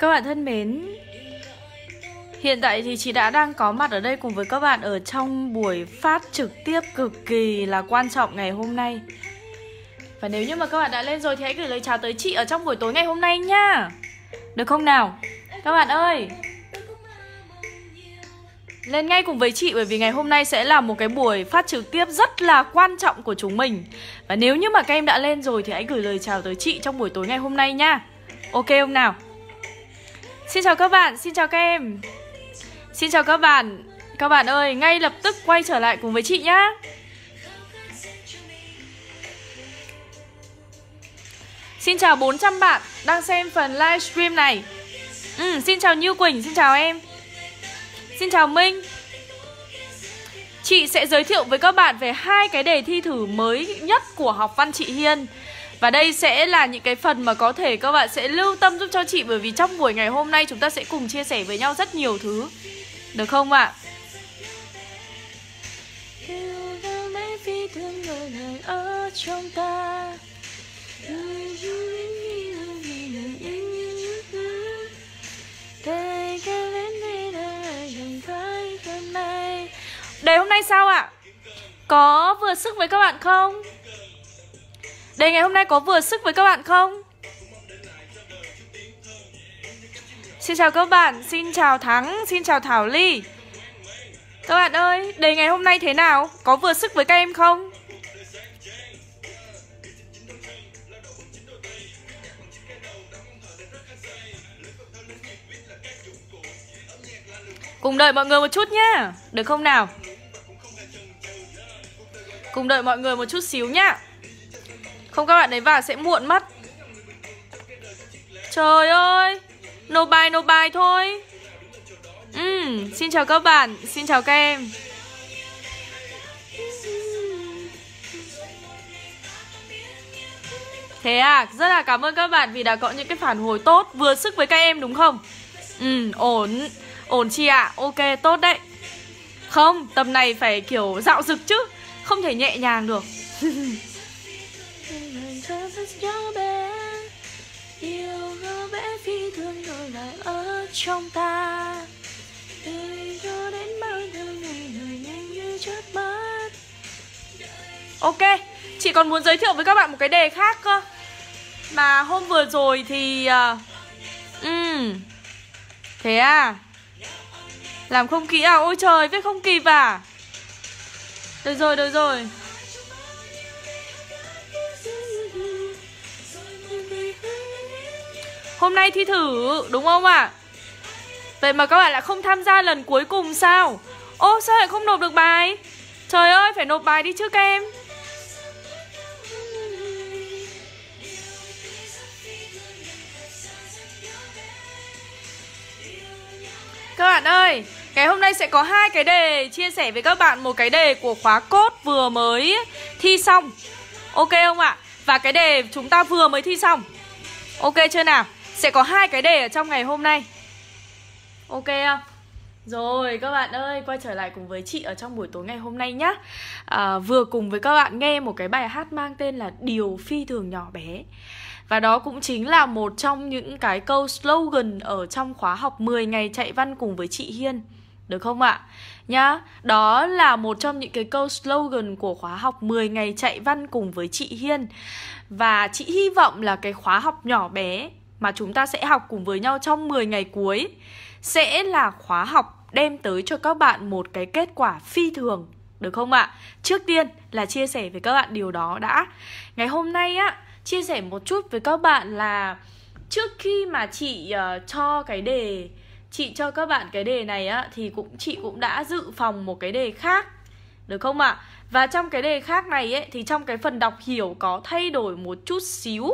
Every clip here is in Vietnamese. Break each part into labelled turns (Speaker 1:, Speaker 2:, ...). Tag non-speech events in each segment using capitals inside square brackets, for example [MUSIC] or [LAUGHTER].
Speaker 1: Các bạn thân mến, hiện tại thì chị đã đang có mặt ở đây cùng với các bạn ở trong buổi phát trực tiếp cực kỳ là quan trọng ngày hôm nay. Và nếu như mà các bạn đã lên rồi thì hãy gửi lời chào tới chị ở trong buổi tối ngày hôm nay nha. Được không nào? Các bạn ơi, lên ngay cùng với chị bởi vì ngày hôm nay sẽ là một cái buổi phát trực tiếp rất là quan trọng của chúng mình Và nếu như mà các em đã lên rồi thì hãy gửi lời chào tới chị trong buổi tối ngày hôm nay nha Ok không nào? Xin chào các bạn, xin chào các em Xin chào các bạn Các bạn ơi, ngay lập tức quay trở lại cùng với chị nhá Xin chào 400 bạn đang xem phần livestream này ừ, Xin chào Như Quỳnh, xin chào em Xin chào Minh Chị sẽ giới thiệu với các bạn về hai cái đề thi thử mới nhất của học văn chị Hiên và đây sẽ là những cái phần mà có thể các bạn sẽ lưu tâm giúp cho chị Bởi vì trong buổi ngày hôm nay chúng ta sẽ cùng chia sẻ với nhau rất nhiều thứ Được không ạ? À? trong ta Đời hôm nay sao ạ? À? Có vừa sức với các bạn không? Đề ngày hôm nay có vừa sức với các bạn không? Xin chào các bạn, xin chào Thắng, xin chào Thảo Ly Các bạn ơi, đề ngày hôm nay thế nào? Có vừa sức với các em không? Cùng đợi mọi người một chút nhá Được không nào Cùng đợi mọi người một chút xíu nhá không các bạn ấy vào sẽ muộn mất Trời ơi No bài no bài thôi ừ, Xin chào các bạn Xin chào các em Thế à, rất là cảm ơn các bạn vì đã có những cái phản hồi tốt Vừa sức với các em đúng không? Ừ, ổn Ổn chị ạ, à? ok, tốt đấy Không, tầm này phải kiểu dạo dực chứ Không thể nhẹ nhàng được [LAUGHS] đứa bé yêu đứa bé phi thường đổi lại ở trong ta đời cho đến bao nhiêu ngày đời nhanh như chớp mắt ok chị còn muốn giới thiệu với các bạn một cái đề khác cơ mà hôm vừa rồi thì ừ thế à làm không kỹ à ôi trời viết không kịp à được rồi được rồi Hôm nay thi thử đúng không ạ? À? Vậy mà các bạn lại không tham gia lần cuối cùng sao? Ô sao lại không nộp được bài? Trời ơi phải nộp bài đi chứ các em Các bạn ơi, cái hôm nay sẽ có hai cái đề chia sẻ với các bạn một cái đề của khóa cốt vừa mới thi xong. Ok không ạ? Và cái đề chúng ta vừa mới thi xong. Ok chưa nào? Sẽ có hai cái đề ở trong ngày hôm nay Ok không? Rồi các bạn ơi, quay trở lại cùng với chị ở trong buổi tối ngày hôm nay nhá à, Vừa cùng với các bạn nghe một cái bài hát mang tên là Điều phi thường nhỏ bé và đó cũng chính là một trong những cái câu slogan ở trong khóa học 10 ngày chạy văn cùng với chị Hiên. Được không ạ? Nhá, đó là một trong những cái câu slogan của khóa học 10 ngày chạy văn cùng với chị Hiên. Và chị hy vọng là cái khóa học nhỏ bé mà chúng ta sẽ học cùng với nhau trong 10 ngày cuối sẽ là khóa học đem tới cho các bạn một cái kết quả phi thường được không ạ? À? Trước tiên là chia sẻ với các bạn điều đó đã. Ngày hôm nay á chia sẻ một chút với các bạn là trước khi mà chị uh, cho cái đề chị cho các bạn cái đề này á thì cũng chị cũng đã dự phòng một cái đề khác được không ạ? À? Và trong cái đề khác này ấy thì trong cái phần đọc hiểu có thay đổi một chút xíu.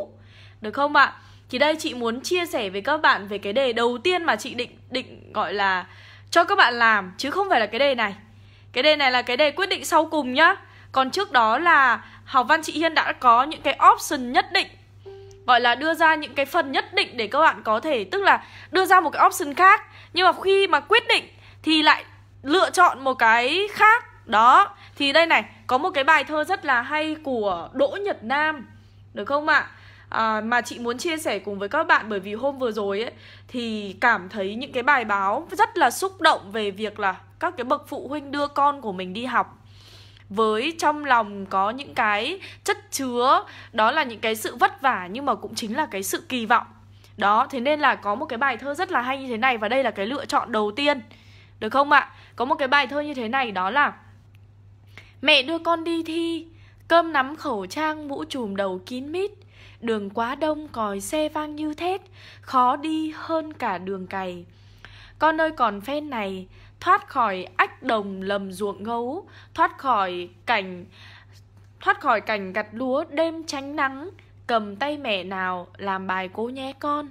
Speaker 1: Được không ạ? À? Thì đây chị muốn chia sẻ với các bạn về cái đề đầu tiên mà chị định định gọi là cho các bạn làm chứ không phải là cái đề này. Cái đề này là cái đề quyết định sau cùng nhá. Còn trước đó là Học Văn chị Hiên đã có những cái option nhất định gọi là đưa ra những cái phần nhất định để các bạn có thể tức là đưa ra một cái option khác nhưng mà khi mà quyết định thì lại lựa chọn một cái khác đó thì đây này có một cái bài thơ rất là hay của Đỗ Nhật Nam được không ạ? À? à, mà chị muốn chia sẻ cùng với các bạn bởi vì hôm vừa rồi ấy thì cảm thấy những cái bài báo rất là xúc động về việc là các cái bậc phụ huynh đưa con của mình đi học với trong lòng có những cái chất chứa đó là những cái sự vất vả nhưng mà cũng chính là cái sự kỳ vọng đó thế nên là có một cái bài thơ rất là hay như thế này và đây là cái lựa chọn đầu tiên được không ạ à? có một cái bài thơ như thế này đó là mẹ đưa con đi thi cơm nắm khẩu trang mũ chùm đầu kín mít Đường quá đông còi xe vang như thét Khó đi hơn cả đường cày Con ơi còn phen này Thoát khỏi ách đồng lầm ruộng ngấu Thoát khỏi cảnh Thoát khỏi cảnh gặt lúa đêm tránh nắng Cầm tay mẹ nào làm bài cố nhé con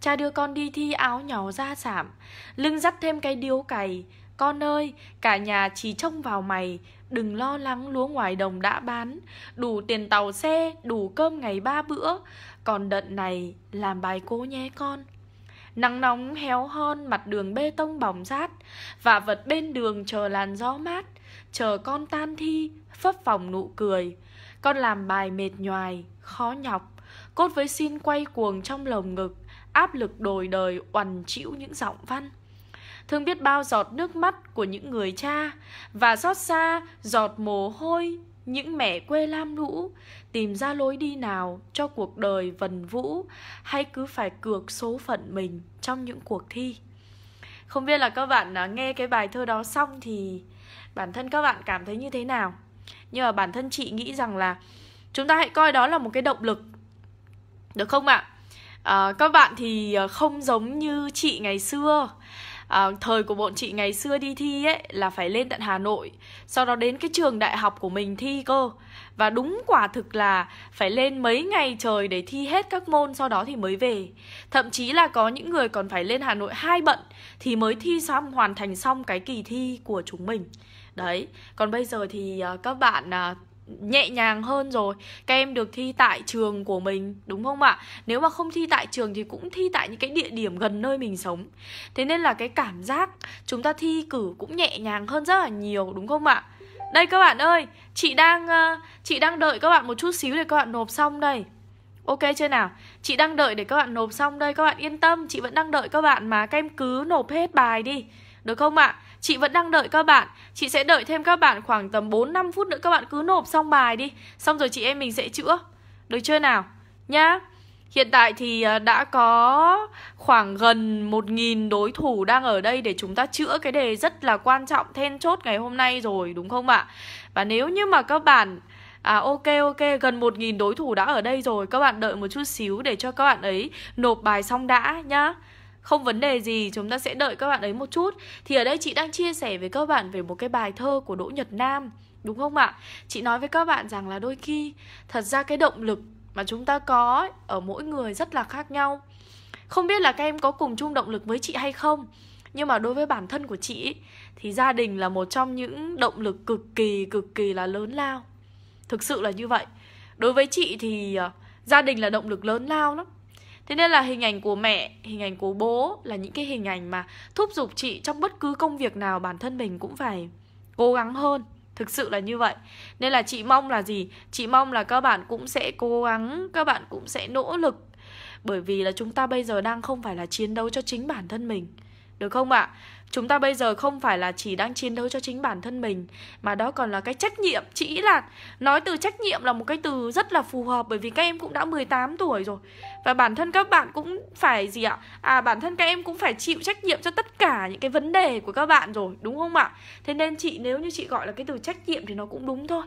Speaker 1: Cha đưa con đi thi áo nhỏ ra sảm Lưng dắt thêm cái điếu cày con ơi, cả nhà chỉ trông vào mày, đừng lo lắng lúa ngoài đồng đã bán, đủ tiền tàu xe, đủ cơm ngày ba bữa, còn đợt này làm bài cố nhé con. Nắng nóng héo hon mặt đường bê tông bỏng rát Và vật bên đường chờ làn gió mát Chờ con tan thi, phấp phòng nụ cười Con làm bài mệt nhoài, khó nhọc Cốt với xin quay cuồng trong lồng ngực Áp lực đồi đời oằn chịu những giọng văn thương biết bao giọt nước mắt của những người cha và xót xa giọt mồ hôi những mẹ quê lam lũ tìm ra lối đi nào cho cuộc đời vần vũ hay cứ phải cược số phận mình trong những cuộc thi không biết là các bạn à, nghe cái bài thơ đó xong thì bản thân các bạn cảm thấy như thế nào nhưng mà bản thân chị nghĩ rằng là chúng ta hãy coi đó là một cái động lực được không ạ à? các bạn thì à, không giống như chị ngày xưa à, thời của bọn chị ngày xưa đi thi ấy là phải lên tận Hà Nội sau đó đến cái trường đại học của mình thi cơ và đúng quả thực là phải lên mấy ngày trời để thi hết các môn sau đó thì mới về thậm chí là có những người còn phải lên Hà Nội hai bận thì mới thi xong hoàn thành xong cái kỳ thi của chúng mình đấy còn bây giờ thì à, các bạn à, nhẹ nhàng hơn rồi các em được thi tại trường của mình đúng không ạ nếu mà không thi tại trường thì cũng thi tại những cái địa điểm gần nơi mình sống thế nên là cái cảm giác chúng ta thi cử cũng nhẹ nhàng hơn rất là nhiều đúng không ạ đây các bạn ơi chị đang ờ, chị đang đợi các bạn một chút xíu để các bạn nộp xong đây Ok chưa nào? Chị đang đợi để các bạn nộp xong đây Các bạn yên tâm, chị vẫn đang đợi các bạn mà Các em cứ nộp hết bài đi Được không ạ? Chị vẫn đang đợi các bạn Chị sẽ đợi thêm các bạn khoảng tầm 4 năm phút nữa Các bạn cứ nộp xong bài đi Xong rồi chị em mình sẽ chữa Được chưa nào? Nhá Hiện tại thì ờ, đã có khoảng gần một nghìn đối thủ đang ở đây để chúng ta chữa cái đề rất là quan trọng then chốt ngày hôm nay rồi đúng không ạ? Và nếu như mà các bạn À ok ok, gần 1.000 đối thủ đã ở đây rồi Các bạn đợi một chút xíu để cho các bạn ấy nộp bài xong đã nhá không vấn đề gì chúng ta sẽ đợi các bạn ấy một chút thì ở đây chị đang chia sẻ với các bạn về một cái bài thơ của đỗ nhật nam đúng không ạ chị nói với các bạn rằng là đôi khi thật ra cái động lực mà chúng ta có ở mỗi người rất là khác nhau không biết là các em có cùng chung động lực với chị hay không nhưng mà đối với bản thân của chị thì gia đình là một trong những động lực cực kỳ cực kỳ là lớn lao thực sự là như vậy đối với chị thì ờ, gia đình là động lực lớn lao lắm thế nên là hình ảnh của mẹ hình ảnh của bố là những cái hình ảnh mà thúc giục chị trong bất cứ công việc nào bản thân mình cũng phải cố gắng hơn thực sự là như vậy nên là chị mong là gì chị mong là các bạn cũng sẽ cố gắng các bạn cũng sẽ nỗ lực bởi vì là chúng ta bây giờ đang không phải là chiến đấu cho chính bản thân mình được không ạ? Chúng ta bây giờ không phải là chỉ đang chiến đấu cho chính bản thân mình Mà đó còn là cái trách nhiệm Chị nghĩ là nói từ trách nhiệm là một cái từ rất là phù hợp Bởi vì các em cũng đã 18 tuổi rồi Và bản thân các bạn cũng phải gì ạ À bản thân các em cũng phải chịu trách nhiệm cho tất cả những cái vấn đề của các bạn rồi Đúng không ạ? Thế nên chị nếu như chị gọi là cái từ trách nhiệm thì nó cũng đúng thôi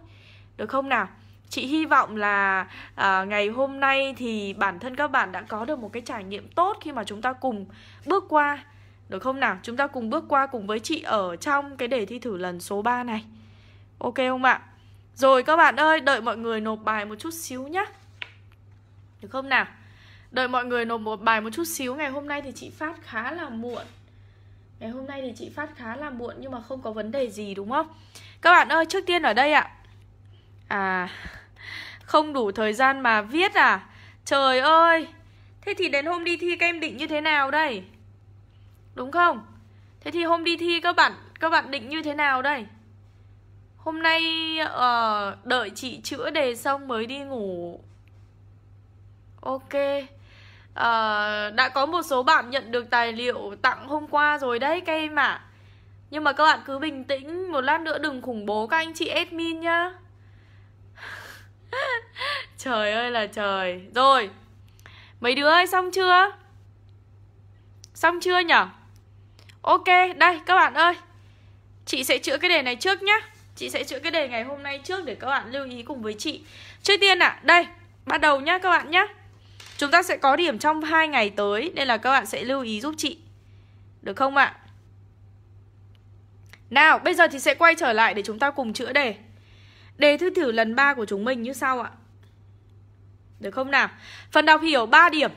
Speaker 1: Được không nào? chị hy vọng là à, ngày hôm nay thì bản thân các bạn đã có được một cái trải nghiệm tốt khi mà chúng ta cùng bước qua được không nào? Chúng ta cùng bước qua cùng với chị ở trong cái đề thi thử lần số 3 này. Ok không ạ? Rồi các bạn ơi, đợi mọi người nộp bài một chút xíu nhá. Được không nào? Đợi mọi người nộp một bài một chút xíu. Ngày hôm nay thì chị phát khá là muộn. Ngày hôm nay thì chị phát khá là muộn nhưng mà không có vấn đề gì đúng không? Các bạn ơi, trước tiên ở đây ạ. À, không đủ thời gian mà viết à? Trời ơi! Thế thì đến hôm đi thi các em định như thế nào đây? Đúng không? Thế thì hôm đi thi các bạn các bạn định như thế nào đây? Hôm nay uh, đợi chị chữa đề xong mới đi ngủ Ok à, Đã có một số bạn nhận được tài liệu tặng hôm qua rồi đấy các em ạ à. Nhưng mà các bạn cứ bình tĩnh Một lát nữa đừng khủng bố các anh chị admin nhá [LAUGHS] Trời ơi là trời Rồi Mấy đứa ơi xong chưa Xong chưa nhở Ok, đây các bạn ơi Chị sẽ chữa cái đề này trước nhá Chị sẽ chữa cái đề ngày hôm nay trước để các bạn lưu ý cùng với chị Trước tiên ạ, à, đây Bắt đầu nhá các bạn nhá Chúng ta sẽ có điểm trong hai ngày tới Nên là các bạn sẽ lưu ý giúp chị Được không ạ? À? Nào, bây giờ thì sẽ quay trở lại để chúng ta cùng chữa đề Đề thứ thử lần 3 của chúng mình như sau ạ Được không nào? Phần đọc hiểu 3 điểm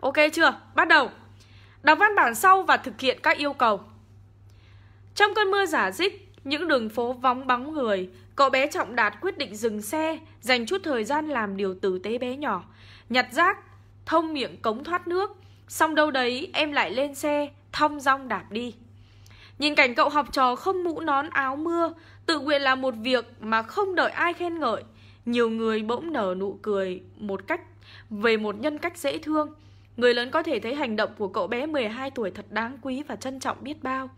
Speaker 1: Ok chưa? Bắt đầu Đọc văn bản sau và thực hiện các yêu cầu. Trong cơn mưa giả dích, những đường phố vóng bóng người, cậu bé Trọng Đạt quyết định dừng xe, dành chút thời gian làm điều tử tế bé nhỏ, nhặt rác, thông miệng cống thoát nước, xong đâu đấy em lại lên xe, thong rong đạp đi. Nhìn cảnh cậu học trò không mũ nón áo mưa, tự nguyện là một việc mà không đợi ai khen ngợi, nhiều người bỗng nở nụ cười một cách về một nhân cách dễ thương Người lớn có thể thấy hành động của cậu bé 12 tuổi thật đáng quý và trân trọng biết bao.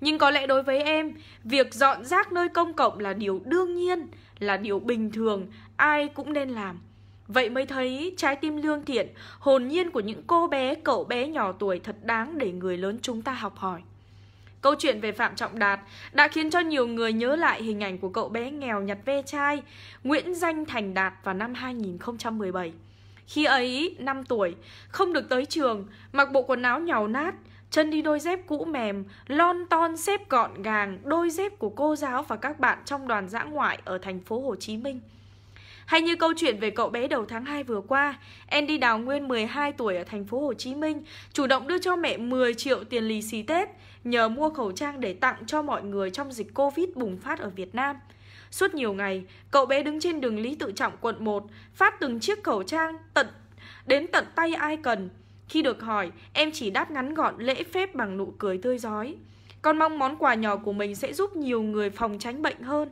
Speaker 1: Nhưng có lẽ đối với em, việc dọn rác nơi công cộng là điều đương nhiên, là điều bình thường, ai cũng nên làm. Vậy mới thấy trái tim lương thiện, hồn nhiên của những cô bé, cậu bé nhỏ tuổi thật đáng để người lớn chúng ta học hỏi. Câu chuyện về Phạm Trọng Đạt đã khiến cho nhiều người nhớ lại hình ảnh của cậu bé nghèo nhặt ve chai Nguyễn Danh Thành Đạt vào năm 2017. Khi ấy 5 tuổi, không được tới trường, mặc bộ quần áo nhàu nát, chân đi đôi dép cũ mềm, lon ton xếp gọn gàng đôi dép của cô giáo và các bạn trong đoàn dã ngoại ở thành phố Hồ Chí Minh. Hay như câu chuyện về cậu bé đầu tháng 2 vừa qua, Andy Đào Nguyên 12 tuổi ở thành phố Hồ Chí Minh chủ động đưa cho mẹ 10 triệu tiền lì xì Tết nhờ mua khẩu trang để tặng cho mọi người trong dịch Covid bùng phát ở Việt Nam – Suốt nhiều ngày, cậu bé đứng trên đường Lý Tự Trọng quận 1, phát từng chiếc khẩu trang tận đến tận tay ai cần. Khi được hỏi, em chỉ đáp ngắn gọn lễ phép bằng nụ cười tươi giói. Con mong món quà nhỏ của mình sẽ giúp nhiều người phòng tránh bệnh hơn.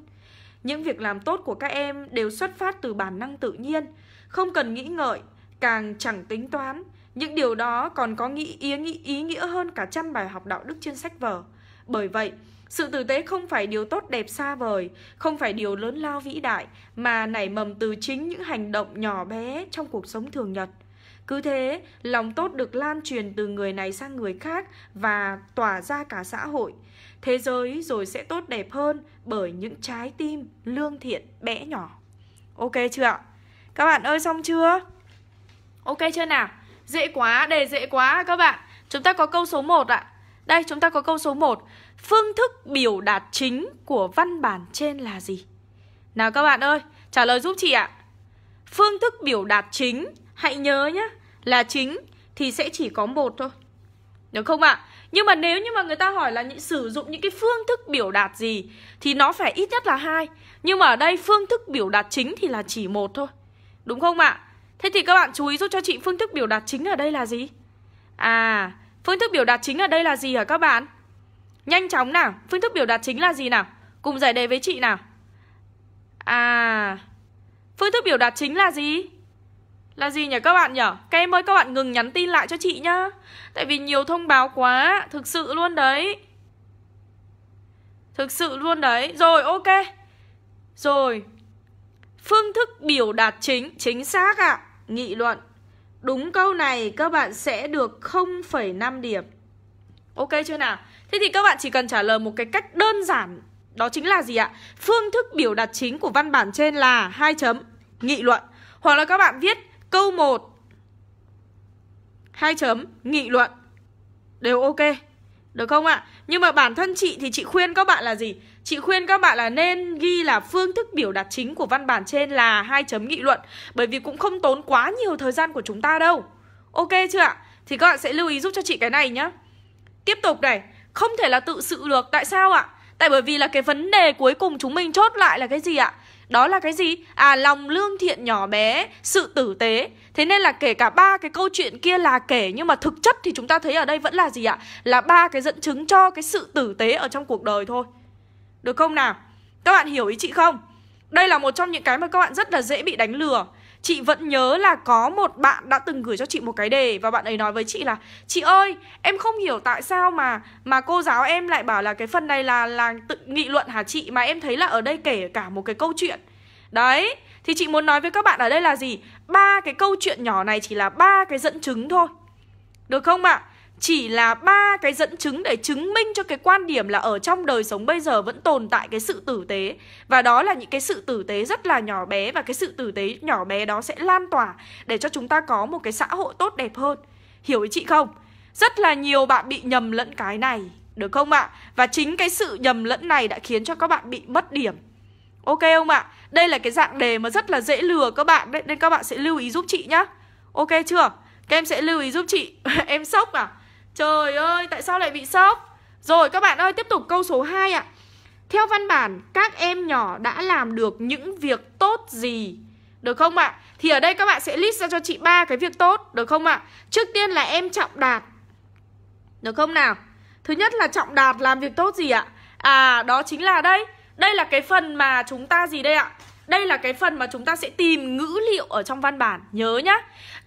Speaker 1: Những việc làm tốt của các em đều xuất phát từ bản năng tự nhiên, không cần nghĩ ngợi, càng chẳng tính toán. Những điều đó còn có nghĩ ý, ý nghĩa hơn cả trăm bài học đạo đức trên sách vở. Bởi vậy, sự tử tế không phải điều tốt đẹp xa vời, không phải điều lớn lao vĩ đại, mà nảy mầm từ chính những hành động nhỏ bé trong cuộc sống thường nhật. Cứ thế, lòng tốt được lan truyền từ người này sang người khác và tỏa ra cả xã hội. Thế giới rồi sẽ tốt đẹp hơn bởi những trái tim lương thiện bé nhỏ. Ok chưa ạ? Các bạn ơi xong chưa? Ok chưa nào? Dễ quá, đề dễ quá các bạn. Chúng ta có câu số 1 ạ. Đây, chúng ta có câu số 1. Phương thức biểu đạt chính của văn bản trên là gì? Nào các bạn ơi, trả lời giúp chị ạ. Phương thức biểu đạt chính, hãy nhớ nhé, là chính thì sẽ chỉ có một thôi. Đúng không ạ? Nhưng mà nếu như mà người ta hỏi là những, sử dụng những cái phương thức biểu đạt gì thì nó phải ít nhất là hai. Nhưng mà ở đây phương thức biểu đạt chính thì là chỉ một thôi. Đúng không ạ? Thế thì các bạn chú ý giúp cho chị phương thức biểu đạt chính ở đây là gì? À, phương thức biểu đạt chính ở đây là gì hả các bạn? Nhanh chóng nào, phương thức biểu đạt chính là gì nào? Cùng giải đề với chị nào. À, phương thức biểu đạt chính là gì? Là gì nhỉ các bạn nhỉ? Các em ơi các bạn ngừng nhắn tin lại cho chị nhá. Tại vì nhiều thông báo quá, thực sự luôn đấy. Thực sự luôn đấy. Rồi ok. Rồi. Phương thức biểu đạt chính, chính xác ạ. À. Nghị luận. Đúng câu này các bạn sẽ được 0,5 điểm. Ok chưa nào? Thế thì các bạn chỉ cần trả lời một cái cách đơn giản Đó chính là gì ạ? Phương thức biểu đạt chính của văn bản trên là hai chấm Nghị luận Hoặc là các bạn viết câu 1 hai chấm Nghị luận Đều ok Được không ạ? Nhưng mà bản thân chị thì chị khuyên các bạn là gì? Chị khuyên các bạn là nên ghi là phương thức biểu đạt chính của văn bản trên là hai chấm nghị luận Bởi vì cũng không tốn quá nhiều thời gian của chúng ta đâu Ok chưa ạ? Thì các bạn sẽ lưu ý giúp cho chị cái này nhá Tiếp tục này không thể là tự sự được Tại sao ạ? Tại bởi vì là cái vấn đề cuối cùng chúng mình chốt lại là cái gì ạ? Đó là cái gì? À lòng lương thiện nhỏ bé, sự tử tế. Thế nên là kể cả ba cái câu chuyện kia là kể nhưng mà thực chất thì chúng ta thấy ở đây vẫn là gì ạ? Là ba cái dẫn chứng cho cái sự tử tế ở trong cuộc đời thôi. Được không nào? Các bạn hiểu ý chị không? Đây là một trong những cái mà các bạn rất là dễ bị đánh lừa. Chị vẫn nhớ là có một bạn đã từng gửi cho chị một cái đề Và bạn ấy nói với chị là Chị ơi, em không hiểu tại sao mà mà cô giáo em lại bảo là cái phần này là là tự nghị luận hả chị Mà em thấy là ở đây kể cả một cái câu chuyện Đấy, thì chị muốn nói với các bạn ở đây là gì? Ba cái câu chuyện nhỏ này chỉ là ba cái dẫn chứng thôi Được không ạ? À? chỉ là ba cái dẫn chứng để chứng minh cho cái quan điểm là ở trong đời sống bây giờ vẫn tồn tại cái sự tử tế và đó là những cái sự tử tế rất là nhỏ bé và cái sự tử tế nhỏ bé đó sẽ lan tỏa để cho chúng ta có một cái xã hội tốt đẹp hơn hiểu ý chị không rất là nhiều bạn bị nhầm lẫn cái này được không ạ và chính cái sự nhầm lẫn này đã khiến cho các bạn bị mất điểm ok không ạ đây là cái dạng đề mà rất là dễ lừa các bạn đấy nên các bạn sẽ lưu ý giúp chị nhá ok chưa các em sẽ lưu ý giúp chị [LAUGHS] em sốc à Trời ơi, tại sao lại bị sốc? Rồi các bạn ơi, tiếp tục câu số 2 ạ. Theo văn bản, các em nhỏ đã làm được những việc tốt gì? Được không ạ? Thì ở đây các bạn sẽ list ra cho chị ba cái việc tốt, được không ạ? Trước tiên là em Trọng Đạt. Được không nào? Thứ nhất là Trọng Đạt làm việc tốt gì ạ? À, đó chính là đây. Đây là cái phần mà chúng ta gì đây ạ? Đây là cái phần mà chúng ta sẽ tìm ngữ liệu ở trong văn bản Nhớ nhá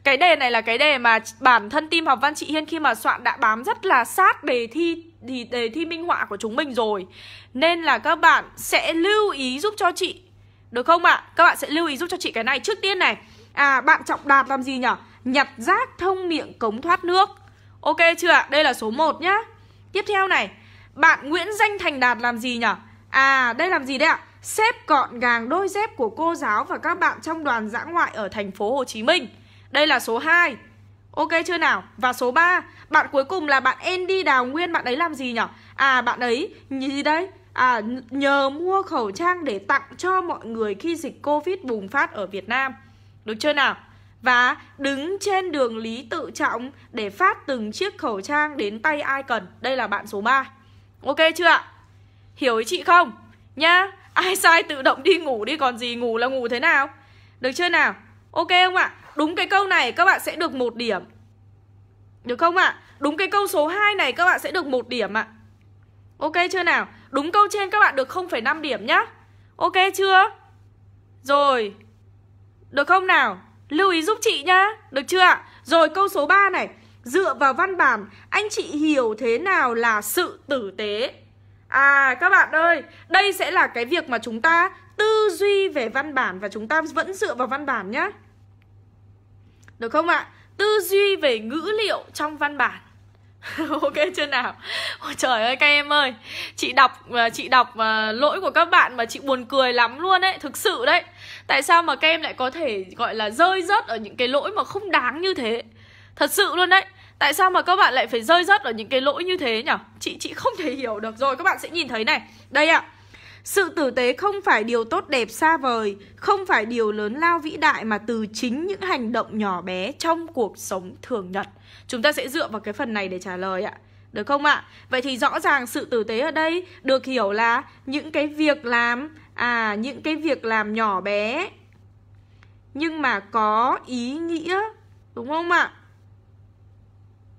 Speaker 1: Cái đề này là cái đề mà bản thân team học văn chị Hiên Khi mà soạn đã bám rất là sát đề thi thì đề thi minh họa của chúng mình rồi Nên là các bạn sẽ lưu ý giúp cho chị Được không ạ? À? Các bạn sẽ lưu ý giúp cho chị cái này Trước tiên này À bạn Trọng Đạt làm gì nhở? Nhặt rác thông miệng cống thoát nước Ok chưa ạ? Đây là số 1 nhá Tiếp theo này Bạn Nguyễn Danh Thành Đạt làm gì nhở? À đây làm gì đấy ạ? À? xếp gọn gàng đôi dép của cô giáo và các bạn trong đoàn dã ngoại ở thành phố Hồ Chí Minh. Đây là số 2. Ok chưa nào? Và số 3, bạn cuối cùng là bạn Andy Đào Nguyên, bạn ấy làm gì nhỉ? À bạn ấy gì đấy? À nhờ mua khẩu trang để tặng cho mọi người khi dịch Covid bùng phát ở Việt Nam. Được chưa nào? Và đứng trên đường Lý Tự Trọng để phát từng chiếc khẩu trang đến tay ai cần. Đây là bạn số 3. Ok chưa ạ? Hiểu ý chị không? Nhá. Ai sai tự động đi ngủ đi còn gì ngủ là ngủ thế nào Được chưa nào Ok không ạ Đúng cái câu này các bạn sẽ được một điểm Được không ạ Đúng cái câu số 2 này các bạn sẽ được một điểm ạ Ok chưa nào Đúng câu trên các bạn được 0,5 điểm nhá Ok chưa Rồi Được không nào Lưu ý giúp chị nhá Được chưa ạ Rồi câu số 3 này Dựa vào văn bản Anh chị hiểu thế nào là sự tử tế À các bạn ơi, đây sẽ là cái việc mà chúng ta tư duy về văn bản và chúng ta vẫn dựa vào văn bản nhá. Được không ạ? Tư duy về ngữ liệu trong văn bản. [LAUGHS] ok chưa nào? Ôi trời ơi các em ơi, chị đọc ờ, chị đọc ờ, lỗi của các bạn mà chị buồn cười lắm luôn đấy, thực sự đấy. Tại sao mà các em lại có thể gọi là rơi rớt ở những cái lỗi mà không đáng như thế? Thật sự luôn đấy Tại sao mà các bạn lại phải rơi rớt ở những cái lỗi như thế nhỉ? Chị chị không thể hiểu được rồi các bạn sẽ nhìn thấy này. Đây ạ. sự tử tế không phải điều tốt đẹp xa vời, không phải điều lớn lao vĩ đại mà từ chính những hành động nhỏ bé trong cuộc sống thường nhật. Chúng ta sẽ dựa vào cái phần này để trả lời ạ. Được không ạ? Vậy thì rõ ràng sự tử tế ở đây được hiểu là những cái việc làm à những cái việc làm nhỏ bé nhưng mà có ý nghĩa đúng không ạ?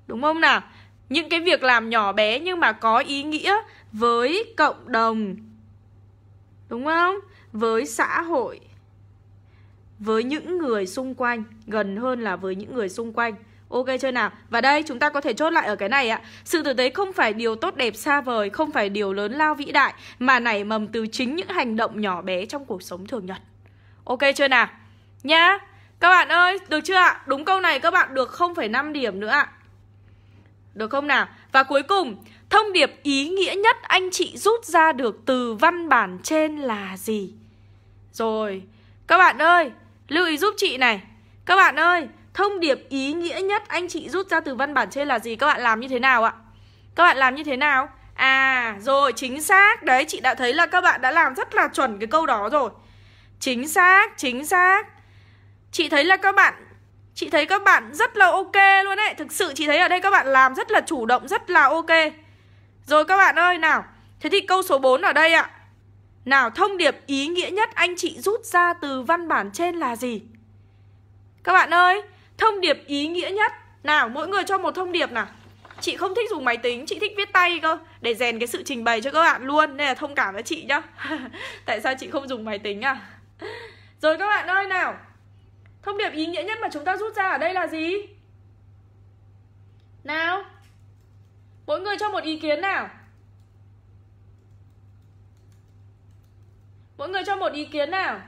Speaker 1: đúng không nào những cái việc làm nhỏ bé nhưng mà có ý nghĩa với cộng đồng đúng không với xã hội với những người xung quanh gần hơn là với những người xung quanh Ok chưa nào? Và đây chúng ta có thể chốt lại ở cái này ạ Sự tử tế không phải điều tốt đẹp xa vời Không phải điều lớn lao vĩ đại Mà nảy mầm từ chính những hành động nhỏ bé trong cuộc sống thường nhật Ok chưa nào? Nhá Các bạn ơi, được chưa ạ? Đúng câu này các bạn được 0,5 điểm nữa ạ được không nào? Và cuối cùng, thông điệp ý nghĩa nhất anh chị rút ra được từ văn bản trên là gì? Rồi, các bạn ơi, lưu ý giúp chị này. Các bạn ơi, thông điệp ý nghĩa nhất anh chị rút ra từ văn bản trên là gì? Các bạn làm như thế nào ạ? Các bạn làm như thế nào? À, rồi, chính xác. Đấy, chị đã thấy là các bạn đã làm rất là chuẩn cái câu đó rồi. Chính xác, chính xác. Chị thấy là các bạn Chị thấy các bạn rất là ok luôn đấy Thực sự chị thấy ở đây các bạn làm rất là chủ động, rất là ok Rồi các bạn ơi, nào Thế thì câu số 4 ở đây ạ Nào, thông điệp ý nghĩa nhất anh chị rút ra từ văn bản trên là gì? Các bạn ơi, thông điệp ý nghĩa nhất Nào, mỗi người cho một thông điệp nào Chị không thích dùng máy tính, chị thích viết tay cơ Để rèn cái sự trình bày cho các bạn luôn Nên là thông cảm với chị nhá [LAUGHS] Tại sao chị không dùng máy tính à Rồi các bạn ơi nào Thông điệp ý nghĩa nhất mà chúng ta rút ra ở đây là gì? Nào Mỗi người cho một ý kiến nào Mỗi người cho một ý kiến nào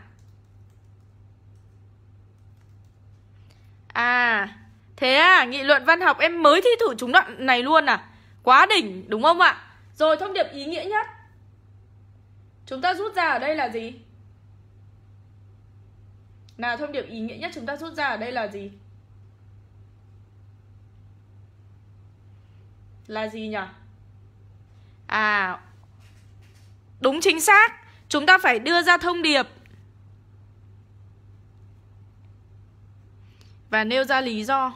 Speaker 1: À Thế à, nghị luận văn học em mới thi thử chúng đoạn này luôn à Quá đỉnh, đúng không ạ? Rồi thông điệp ý nghĩa nhất Chúng ta rút ra ở đây là gì? Nào thông điệp ý nghĩa nhất chúng ta rút ra ở đây là gì? Là gì nhỉ? À Đúng chính xác Chúng ta phải đưa ra thông điệp Và nêu ra lý do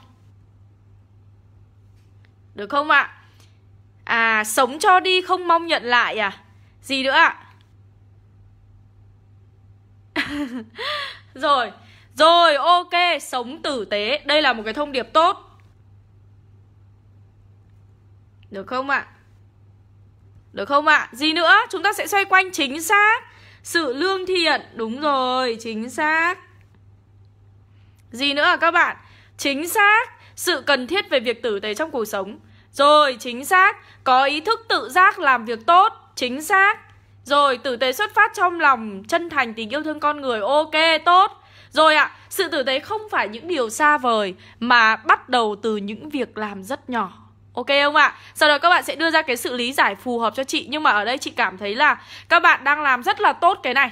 Speaker 1: Được không ạ? À? sống cho đi không mong nhận lại à Gì nữa ạ [LAUGHS] Rồi Rồi ok Sống tử tế Đây là một cái thông điệp tốt Được không ạ? Được không ạ? Gì nữa? Chúng ta sẽ xoay quanh chính xác Sự lương thiện Đúng rồi Chính xác Gì nữa các bạn? Chính xác Sự cần thiết về việc tử tế trong cuộc sống Rồi chính xác Có ý thức tự giác làm việc tốt Chính xác rồi tử tế xuất phát trong lòng chân thành tình yêu thương con người Ok tốt Rồi ạ à, sự tử tế không phải những điều xa vời Mà bắt đầu từ những việc làm rất nhỏ Ok không ạ? À? Sau đó các bạn sẽ đưa ra cái sự lý giải phù hợp cho chị Nhưng mà ở đây chị cảm thấy là các bạn đang làm rất là tốt cái này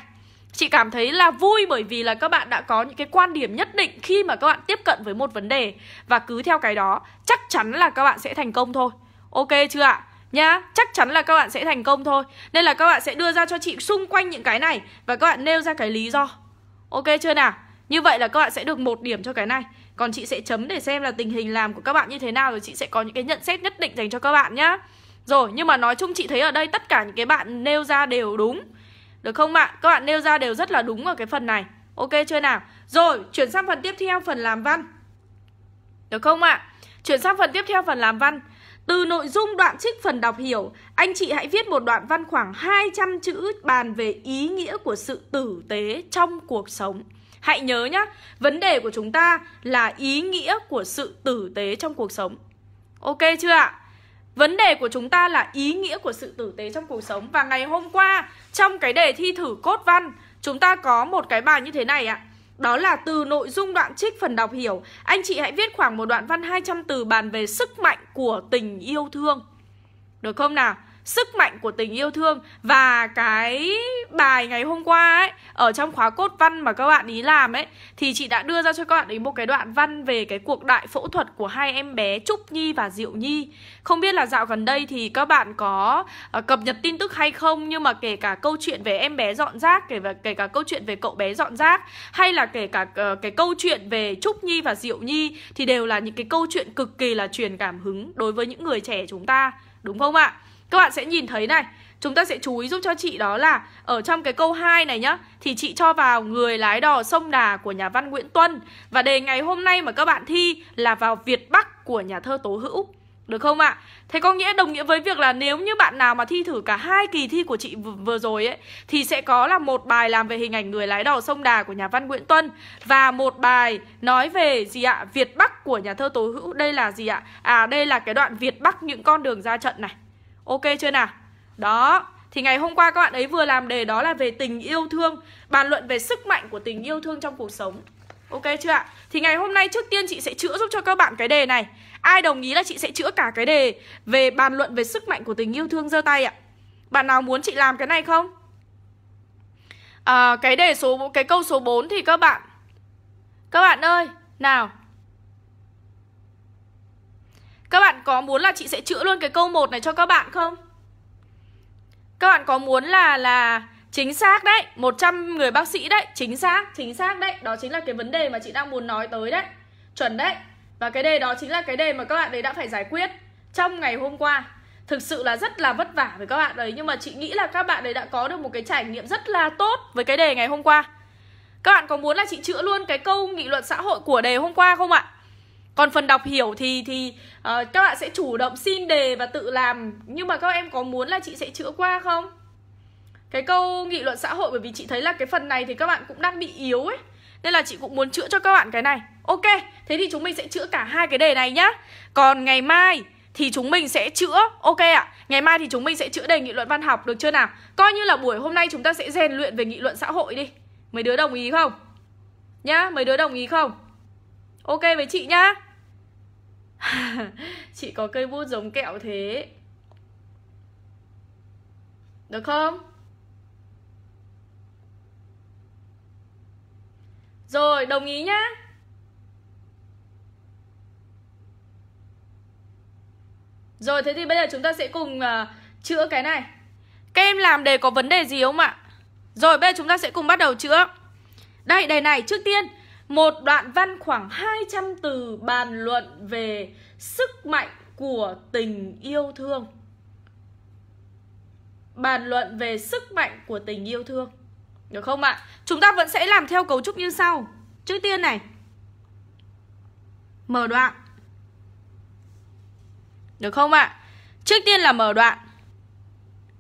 Speaker 1: Chị cảm thấy là vui bởi vì là các bạn đã có những cái quan điểm nhất định khi mà các bạn tiếp cận với một vấn đề Và cứ theo cái đó chắc chắn là các bạn sẽ thành công thôi Ok chưa ạ? À? nhá chắc chắn là các bạn sẽ thành công thôi nên là các bạn sẽ đưa ra cho chị xung quanh những cái này và các bạn nêu ra cái lý do ok chưa nào như vậy là các bạn sẽ được một điểm cho cái này còn chị sẽ chấm để xem là tình hình làm của các bạn như thế nào rồi chị sẽ có những cái nhận xét nhất định dành cho các bạn nhá rồi nhưng mà nói chung chị thấy ở đây tất cả những cái bạn nêu ra đều đúng được không bạn các bạn nêu ra đều rất là đúng ở cái phần này ok chưa nào rồi chuyển sang phần tiếp theo phần làm văn được không ạ Chuyển sang phần tiếp theo phần làm văn từ nội dung đoạn trích phần đọc hiểu, anh chị hãy viết một đoạn văn khoảng 200 chữ bàn về ý nghĩa của sự tử tế trong cuộc sống. Hãy nhớ nhé vấn đề của chúng ta là ý nghĩa của sự tử tế trong cuộc sống. Ok chưa ạ? Vấn đề của chúng ta là ý nghĩa của sự tử tế trong cuộc sống Và ngày hôm qua trong cái đề thi thử cốt văn Chúng ta có một cái bài như thế này ạ đó là từ nội dung đoạn trích phần đọc hiểu Anh chị hãy viết khoảng một đoạn văn 200 từ bàn về sức mạnh của tình yêu thương Được không nào? sức mạnh của tình yêu thương và cái bài ngày hôm qua ấy ở trong khóa cốt văn mà các bạn ý làm ấy thì chị đã đưa ra cho các bạn ý một cái đoạn văn về cái cuộc đại phẫu thuật của hai em bé Trúc Nhi và Diệu Nhi. Không biết là dạo gần đây thì các bạn có uh, cập nhật tin tức hay không nhưng mà kể cả câu chuyện về em bé dọn rác kể cả, kể cả câu chuyện về cậu bé dọn rác hay là kể cả uh, cái câu chuyện về Trúc Nhi và Diệu Nhi thì đều là những cái câu chuyện cực kỳ là truyền cảm hứng đối với những người trẻ chúng ta đúng không ạ? Các bạn sẽ nhìn thấy này Chúng ta sẽ chú ý giúp cho chị đó là Ở trong cái câu 2 này nhá Thì chị cho vào người lái đò sông Đà của nhà văn Nguyễn Tuân Và đề ngày hôm nay mà các bạn thi là vào Việt Bắc của nhà thơ Tố Hữu được không ạ? À? Thế có nghĩa đồng nghĩa với việc là nếu như bạn nào mà thi thử cả hai kỳ thi của chị vừa rồi ấy thì sẽ có là một bài làm về hình ảnh người lái đò sông Đà của nhà văn Nguyễn Tuân và một bài nói về gì ạ? Việt Bắc của nhà thơ Tố Hữu. Đây là gì ạ? à đây là cái đoạn Việt Bắc những con đường ra trận này. Ok chưa nào? Đó, thì ngày hôm qua các bạn ấy vừa làm đề đó là về tình yêu thương Bàn luận về sức mạnh của tình yêu thương trong cuộc sống Ok chưa ạ? Thì ngày hôm nay trước tiên chị sẽ chữa giúp cho các bạn cái đề này Ai đồng ý là chị sẽ chữa cả cái đề về bàn luận về sức mạnh của tình yêu thương giơ tay ạ Bạn nào muốn chị làm cái này không? À, cái đề số cái câu số 4 thì các bạn Các bạn ơi, nào các bạn có muốn là chị sẽ chữa luôn cái câu 1 này cho các bạn không? Các bạn có muốn là là chính xác đấy, 100 người bác sĩ đấy, chính xác, chính xác đấy. Đó chính là cái vấn đề mà chị đang muốn nói tới đấy. Chuẩn đấy. Và cái đề đó chính là cái đề mà các bạn đấy đã phải giải quyết trong ngày hôm qua. Thực sự là rất là vất vả với các bạn đấy Nhưng mà chị nghĩ là các bạn đấy đã có được một cái trải nghiệm rất là tốt với cái đề ngày hôm qua Các bạn có muốn là chị chữa luôn cái câu nghị luận xã hội của đề hôm qua không ạ? còn phần đọc hiểu thì thì uh, các bạn sẽ chủ động xin đề và tự làm nhưng mà các em có muốn là chị sẽ chữa qua không cái câu nghị luận xã hội bởi vì chị thấy là cái phần này thì các bạn cũng đang bị yếu ấy nên là chị cũng muốn chữa cho các bạn cái này ok thế thì chúng mình sẽ chữa cả hai cái đề này nhá còn ngày mai thì chúng mình sẽ chữa ok ạ à? ngày mai thì chúng mình sẽ chữa đề nghị luận văn học được chưa nào coi như là buổi hôm nay chúng ta sẽ rèn luyện về nghị luận xã hội đi mấy đứa đồng ý không nhá mấy đứa đồng ý không Ok với chị nhá [LAUGHS] Chị có cây bút giống kẹo thế Được không? Rồi đồng ý nhá Rồi thế thì bây giờ chúng ta sẽ cùng uh, chữa cái này Các em làm đề có vấn đề gì không ạ? Rồi bây giờ chúng ta sẽ cùng bắt đầu chữa Đây đề này trước tiên một đoạn văn khoảng 200 từ bàn luận về sức mạnh của tình yêu thương Bàn luận về sức mạnh của tình yêu thương Được không ạ? Chúng ta vẫn sẽ làm theo cấu trúc như sau Trước tiên này Mở đoạn Được không ạ? Trước tiên là mở đoạn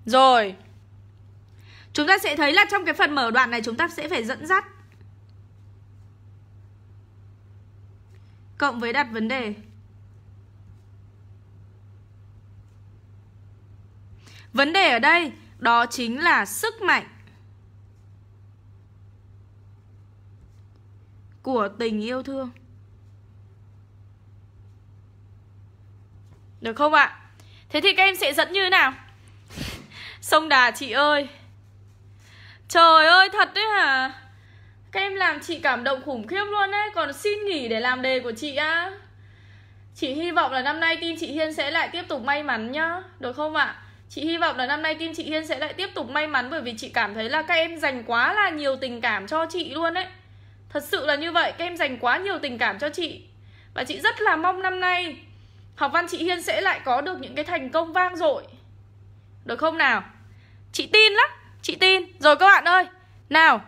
Speaker 1: Rồi Chúng ta sẽ thấy là trong cái phần mở đoạn này chúng ta sẽ phải dẫn dắt cộng với đặt vấn đề vấn đề ở đây đó chính là sức mạnh của tình yêu thương được không ạ thế thì các em sẽ dẫn như thế nào sông đà chị ơi trời ơi thật đấy hả à? Các em làm chị cảm động khủng khiếp luôn đấy Còn xin nghỉ để làm đề của chị á Chị hy vọng là năm nay tin chị Hiên sẽ lại tiếp tục may mắn nhá Được không ạ? Chị hy vọng là năm nay tin chị Hiên sẽ lại tiếp tục may mắn Bởi vì chị cảm thấy là các em dành quá là nhiều tình cảm cho chị luôn đấy Thật sự là như vậy, các em dành quá nhiều tình cảm cho chị Và chị rất là mong năm nay Học văn chị Hiên sẽ lại có được những cái thành công vang dội Được không nào? Chị tin lắm, chị tin Rồi các bạn ơi, nào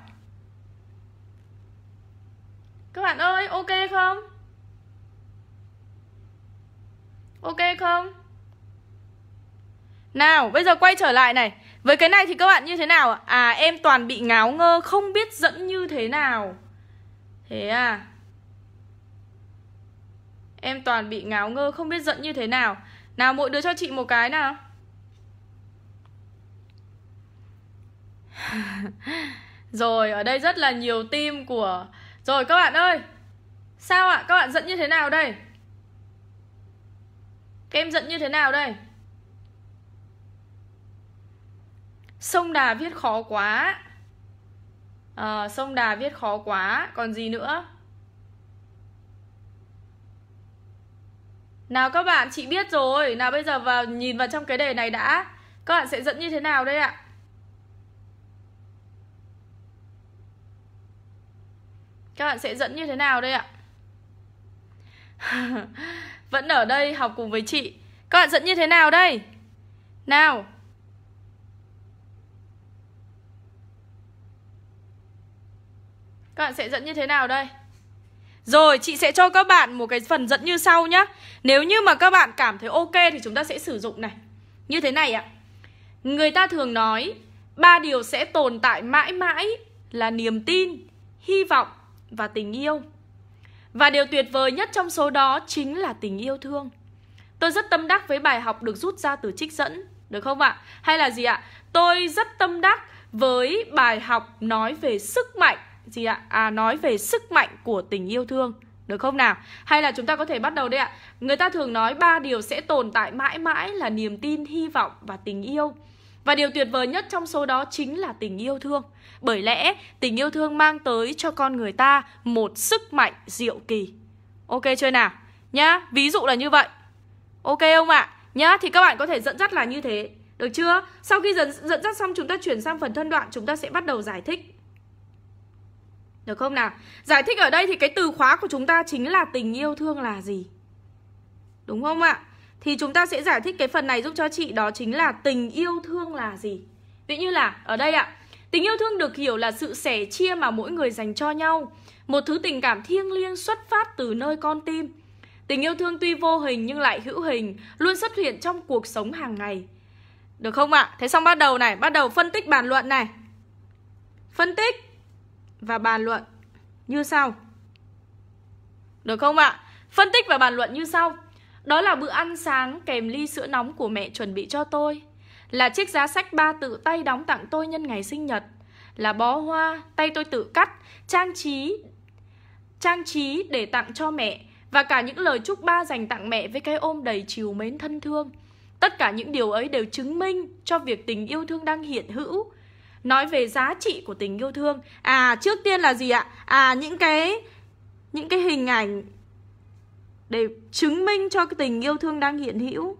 Speaker 1: các bạn ơi ok không ok không nào bây giờ quay trở lại này với cái này thì các bạn như thế nào à em toàn bị ngáo ngơ không biết dẫn như thế nào thế à em toàn bị ngáo ngơ không biết giận như thế nào nào mỗi đứa cho chị một cái nào [LAUGHS] Rồi, ở đây rất là nhiều team của rồi các bạn ơi Sao ạ? Các bạn giận như thế nào đây? Các em giận như thế nào đây? Sông Đà viết khó quá à, Sông Đà viết khó quá Còn gì nữa? Nào các bạn, chị biết rồi Nào bây giờ vào nhìn vào trong cái đề này đã Các bạn sẽ giận như thế nào đây ạ? Các bạn sẽ dẫn như thế nào đây ạ? [LAUGHS] Vẫn ở đây học cùng với chị Các bạn dẫn như thế nào đây? Nào Các bạn sẽ dẫn như thế nào đây? Rồi, chị sẽ cho các bạn một cái phần dẫn như sau nhá Nếu như mà các bạn cảm thấy ok thì chúng ta sẽ sử dụng này Như thế này ạ Người ta thường nói ba điều sẽ tồn tại mãi mãi là niềm tin, hy vọng và tình yêu. Và điều tuyệt vời nhất trong số đó chính là tình yêu thương. Tôi rất tâm đắc với bài học được rút ra từ trích dẫn, được không ạ? Hay là gì ạ? Tôi rất tâm đắc với bài học nói về sức mạnh gì ạ? À nói về sức mạnh của tình yêu thương, được không nào? Hay là chúng ta có thể bắt đầu đây ạ. Người ta thường nói ba điều sẽ tồn tại mãi mãi là niềm tin, hy vọng và tình yêu. Và điều tuyệt vời nhất trong số đó chính là tình yêu thương. Bởi lẽ tình yêu thương mang tới cho con người ta một sức mạnh diệu kỳ. Ok chưa nào? Nhá, ví dụ là như vậy. Ok không ạ? À? Nhá, thì các bạn có thể dẫn dắt là như thế. Được chưa? Sau khi dẫn, dẫn dắt xong chúng ta chuyển sang phần thân đoạn chúng ta sẽ bắt đầu giải thích. Được không nào? Giải thích ở đây thì cái từ khóa của chúng ta chính là tình yêu thương là gì? Đúng không ạ? À? thì chúng ta sẽ giải thích cái phần này giúp cho chị đó chính là tình yêu thương là gì. Ví như là ở đây ạ, tình yêu thương được hiểu là sự sẻ chia mà mỗi người dành cho nhau, một thứ tình cảm thiêng liêng xuất phát từ nơi con tim. Tình yêu thương tuy vô hình nhưng lại hữu hình, luôn xuất hiện trong cuộc sống hàng ngày. Được không ạ? Thế xong bắt đầu này, bắt đầu phân tích bàn luận này. Phân tích và bàn luận như sau. Được không ạ? Phân tích và bàn luận như sau. Đó là bữa ăn sáng kèm ly sữa nóng của mẹ chuẩn bị cho tôi Là chiếc giá sách ba tự tay đóng tặng tôi nhân ngày sinh nhật Là bó hoa, tay tôi tự cắt, trang trí Trang trí để tặng cho mẹ Và cả những lời chúc ba dành tặng mẹ với cái ôm đầy chiều mến thân thương Tất cả những điều ấy đều chứng minh cho việc tình yêu thương đang hiện hữu Nói về giá trị của tình yêu thương À trước tiên là gì ạ? À những cái những cái hình ảnh để chứng minh cho cái tình yêu thương đang hiện hữu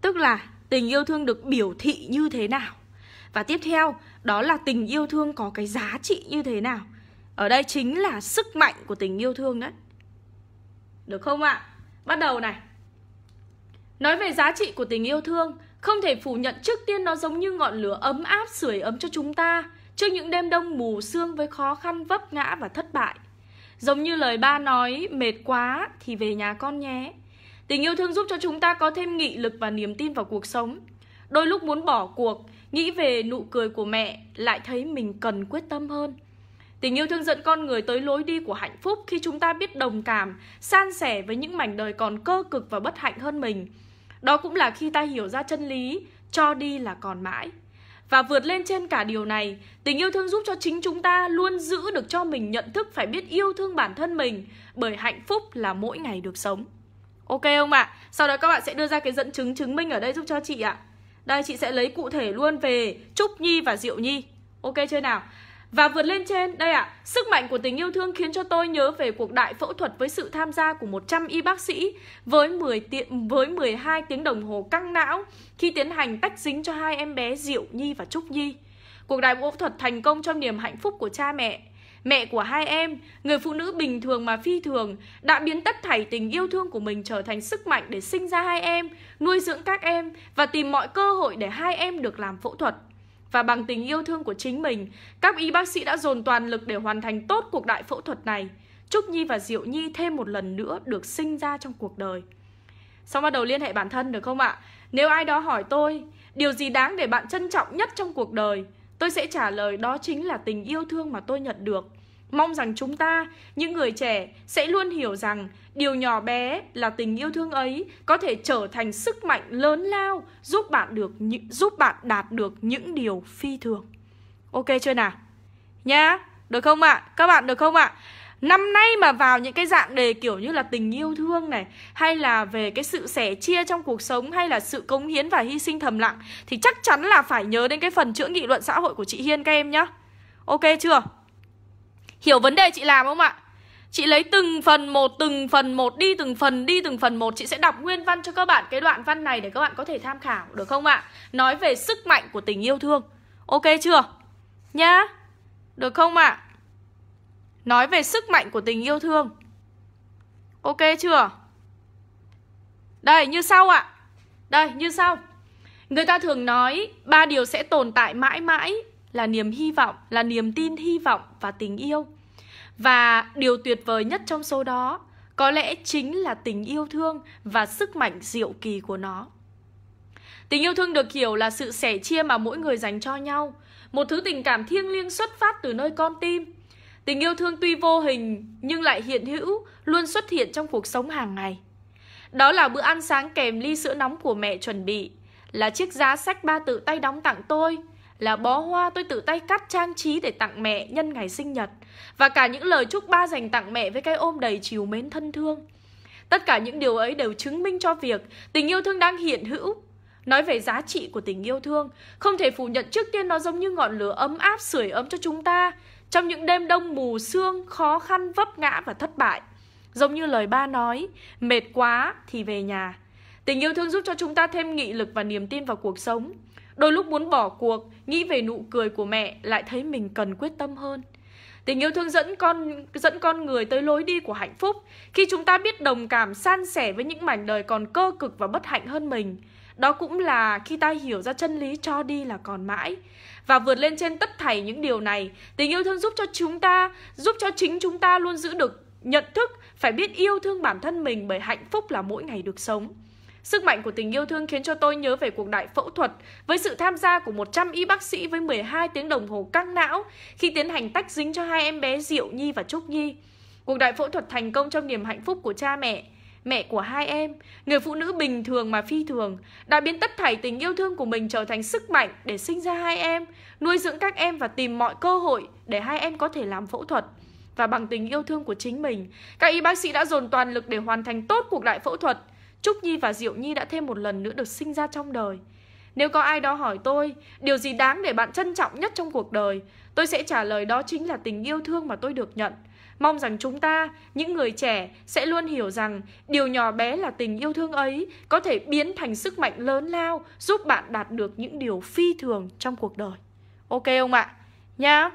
Speaker 1: tức là tình yêu thương được biểu thị như thế nào và tiếp theo đó là tình yêu thương có cái giá trị như thế nào ở đây chính là sức mạnh của tình yêu thương đấy được không ạ à? bắt đầu này nói về giá trị của tình yêu thương không thể phủ nhận trước tiên nó giống như ngọn lửa ấm áp sưởi ấm cho chúng ta trước những đêm đông mù sương với khó khăn vấp ngã và thất bại. Giống như lời ba nói, mệt quá thì về nhà con nhé. Tình yêu thương giúp cho chúng ta có thêm nghị lực và niềm tin vào cuộc sống. Đôi lúc muốn bỏ cuộc, nghĩ về nụ cười của mẹ lại thấy mình cần quyết tâm hơn. Tình yêu thương dẫn con người tới lối đi của hạnh phúc khi chúng ta biết đồng cảm, san sẻ với những mảnh đời còn cơ cực và bất hạnh hơn mình. Đó cũng là khi ta hiểu ra chân lý, cho đi là còn mãi. Và vượt lên trên cả điều này, tình yêu thương giúp cho chính chúng ta luôn giữ được cho mình nhận thức phải biết yêu thương bản thân mình bởi hạnh phúc là mỗi ngày được sống. Ok không ạ? À? Sau đó các bạn sẽ đưa ra cái dẫn chứng chứng minh ở đây giúp cho chị ạ. À. Đây chị sẽ lấy cụ thể luôn về Trúc Nhi và Diệu Nhi. Ok chưa nào? Và vượt lên trên, đây ạ, à, sức mạnh của tình yêu thương khiến cho tôi nhớ về cuộc đại phẫu thuật với sự tham gia của 100 y bác sĩ với 10 tiện, với 12 tiếng đồng hồ căng não khi tiến hành tách dính cho hai em bé Diệu Nhi và Trúc Nhi. Cuộc đại phẫu thuật thành công trong niềm hạnh phúc của cha mẹ. Mẹ của hai em, người phụ nữ bình thường mà phi thường, đã biến tất thảy tình yêu thương của mình trở thành sức mạnh để sinh ra hai em, nuôi dưỡng các em và tìm mọi cơ hội để hai em được làm phẫu thuật và bằng tình yêu thương của chính mình, các y bác sĩ đã dồn toàn lực để hoàn thành tốt cuộc đại phẫu thuật này. Trúc Nhi và Diệu Nhi thêm một lần nữa được sinh ra trong cuộc đời. Xong bắt đầu liên hệ bản thân được không ạ? Nếu ai đó hỏi tôi, điều gì đáng để bạn trân trọng nhất trong cuộc đời? Tôi sẽ trả lời đó chính là tình yêu thương mà tôi nhận được. Mong rằng chúng ta, những người trẻ, sẽ luôn hiểu rằng Điều nhỏ bé là tình yêu thương ấy có thể trở thành sức mạnh lớn lao giúp bạn được giúp bạn đạt được những điều phi thường. Ok chưa nào? Nhá, được không ạ? À? Các bạn được không ạ? À? Năm nay mà vào những cái dạng đề kiểu như là tình yêu thương này Hay là về cái sự sẻ chia trong cuộc sống Hay là sự cống hiến và hy sinh thầm lặng Thì chắc chắn là phải nhớ đến cái phần chữa nghị luận xã hội của chị Hiên các em nhá Ok chưa? Hiểu vấn đề chị làm không ạ? Chị lấy từng phần một, từng phần một, đi từng phần, đi từng phần một Chị sẽ đọc nguyên văn cho các bạn cái đoạn văn này để các bạn có thể tham khảo, được không ạ? À? Nói về sức mạnh của tình yêu thương Ok chưa? Nhá, được không ạ? À? Nói về sức mạnh của tình yêu thương Ok chưa? Đây, như sau ạ à. Đây, như sau Người ta thường nói ba điều sẽ tồn tại mãi mãi là niềm hy vọng, là niềm tin hy vọng và tình yêu và điều tuyệt vời nhất trong số đó có lẽ chính là tình yêu thương và sức mạnh diệu kỳ của nó. Tình yêu thương được hiểu là sự sẻ chia mà mỗi người dành cho nhau, một thứ tình cảm thiêng liêng xuất phát từ nơi con tim. Tình yêu thương tuy vô hình nhưng lại hiện hữu, luôn xuất hiện trong cuộc sống hàng ngày. Đó là bữa ăn sáng kèm ly sữa nóng của mẹ chuẩn bị, là chiếc giá sách ba tự tay đóng tặng tôi, là bó hoa tôi tự tay cắt trang trí để tặng mẹ nhân ngày sinh nhật – và cả những lời chúc ba dành tặng mẹ với cái ôm đầy chiều mến thân thương Tất cả những điều ấy đều chứng minh cho việc tình yêu thương đang hiện hữu Nói về giá trị của tình yêu thương Không thể phủ nhận trước tiên nó giống như ngọn lửa ấm áp sưởi ấm cho chúng ta Trong những đêm đông mù sương, khó khăn, vấp ngã và thất bại Giống như lời ba nói, mệt quá thì về nhà Tình yêu thương giúp cho chúng ta thêm nghị lực và niềm tin vào cuộc sống Đôi lúc muốn bỏ cuộc, nghĩ về nụ cười của mẹ lại thấy mình cần quyết tâm hơn. Tình yêu thương dẫn con dẫn con người tới lối đi của hạnh phúc khi chúng ta biết đồng cảm san sẻ với những mảnh đời còn cơ cực và bất hạnh hơn mình. Đó cũng là khi ta hiểu ra chân lý cho đi là còn mãi Và vượt lên trên tất thảy những điều này Tình yêu thương giúp cho chúng ta Giúp cho chính chúng ta luôn giữ được nhận thức Phải biết yêu thương bản thân mình Bởi hạnh phúc là mỗi ngày được sống Sức mạnh của tình yêu thương khiến cho tôi nhớ về cuộc đại phẫu thuật với sự tham gia của 100 y bác sĩ với 12 tiếng đồng hồ căng não khi tiến hành tách dính cho hai em bé Diệu Nhi và Trúc Nhi. Cuộc đại phẫu thuật thành công trong niềm hạnh phúc của cha mẹ, mẹ của hai em, người phụ nữ bình thường mà phi thường, đã biến tất thảy tình yêu thương của mình trở thành sức mạnh để sinh ra hai em, nuôi dưỡng các em và tìm mọi cơ hội để hai em có thể làm phẫu thuật và bằng tình yêu thương của chính mình, các y bác sĩ đã dồn toàn lực để hoàn thành tốt cuộc đại phẫu thuật. Trúc Nhi và Diệu Nhi đã thêm một lần nữa được sinh ra trong đời. Nếu có ai đó hỏi tôi, điều gì đáng để bạn trân trọng nhất trong cuộc đời, tôi sẽ trả lời đó chính là tình yêu thương mà tôi được nhận. Mong rằng chúng ta, những người trẻ, sẽ luôn hiểu rằng điều nhỏ bé là tình yêu thương ấy có thể biến thành sức mạnh lớn lao giúp bạn đạt được những điều phi thường trong cuộc đời. Ok không ạ? Nhá!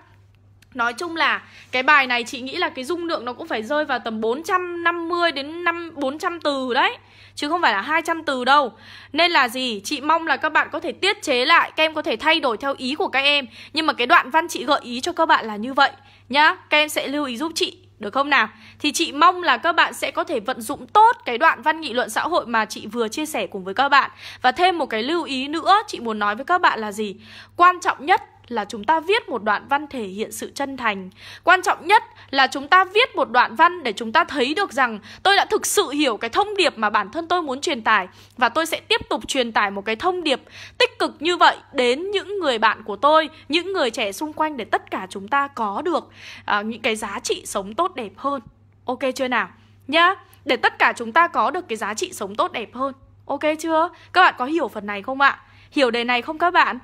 Speaker 1: Nói chung là cái bài này chị nghĩ là cái dung lượng nó cũng phải rơi vào tầm 450 đến 5 400 từ đấy Chứ không phải là 200 từ đâu Nên là gì? Chị mong là các bạn có thể tiết chế lại Các em có thể thay đổi theo ý của các em Nhưng mà cái đoạn văn chị gợi ý cho các bạn là như vậy Nhá, các em sẽ lưu ý giúp chị được không nào? Thì chị mong là các bạn sẽ có thể vận dụng tốt cái đoạn văn nghị luận xã hội mà chị vừa chia sẻ cùng với các bạn. Và thêm một cái lưu ý nữa chị muốn nói với các bạn là gì? Quan trọng nhất là chúng ta viết một đoạn văn thể hiện sự chân thành quan trọng nhất là chúng ta viết một đoạn văn để chúng ta thấy được rằng tôi đã thực sự hiểu cái thông điệp mà bản thân tôi muốn truyền tải và tôi sẽ tiếp tục truyền tải một cái thông điệp tích cực như vậy đến những người bạn của tôi những người trẻ xung quanh để tất cả chúng ta có được à, những cái giá trị sống tốt đẹp hơn ok chưa nào nhá để tất cả chúng ta có được cái giá trị sống tốt đẹp hơn ok chưa các bạn có hiểu phần này không ạ hiểu đề này không các bạn